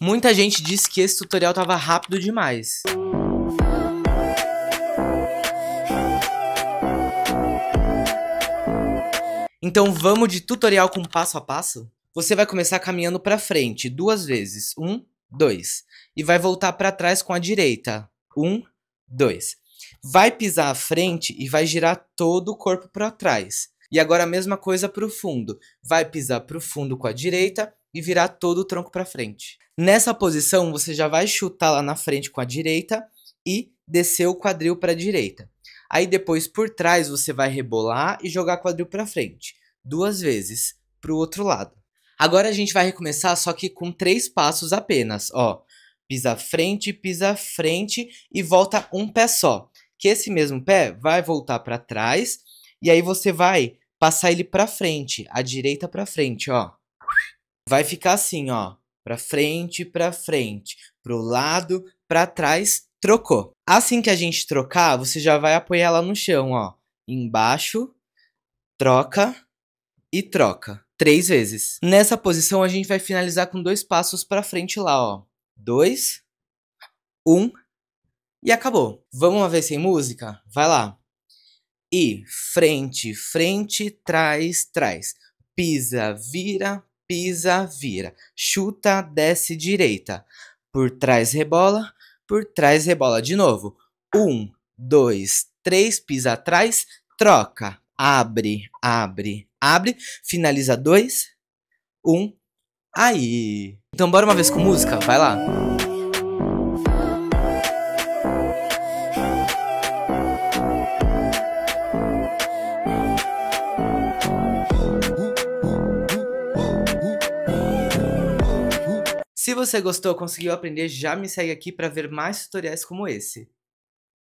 Muita gente disse que esse tutorial estava rápido demais. Então vamos de tutorial com passo a passo? Você vai começar caminhando para frente duas vezes. Um, dois. E vai voltar para trás com a direita. Um, dois. Vai pisar à frente e vai girar todo o corpo para trás. E agora a mesma coisa para o fundo. Vai pisar para o fundo com a direita e virar todo o tronco para frente. Nessa posição, você já vai chutar lá na frente com a direita e descer o quadril para a direita. Aí depois, por trás, você vai rebolar e jogar quadril para frente, duas vezes, para o outro lado. Agora a gente vai recomeçar, só que com três passos apenas, ó. Pisa frente, pisa frente e volta um pé só. Que esse mesmo pé vai voltar para trás e aí você vai passar ele para frente, a direita para frente, ó. Vai ficar assim, ó, para frente, para frente, pro lado, para trás, trocou. Assim que a gente trocar, você já vai apoiar ela no chão, ó. Embaixo, troca e troca. Três vezes. Nessa posição, a gente vai finalizar com dois passos para frente lá, ó. Dois, um e acabou. Vamos uma vez sem música? Vai lá. E frente, frente, trás, trás. Pisa, vira, pisa, vira. Chuta, desce, direita. Por trás rebola, por trás rebola de novo. Um, dois, três, pisa atrás, troca. Abre, abre, abre. Finaliza dois, um. Aí. Então bora uma vez com música, vai lá. Se você gostou, conseguiu aprender, já me segue aqui para ver mais tutoriais como esse.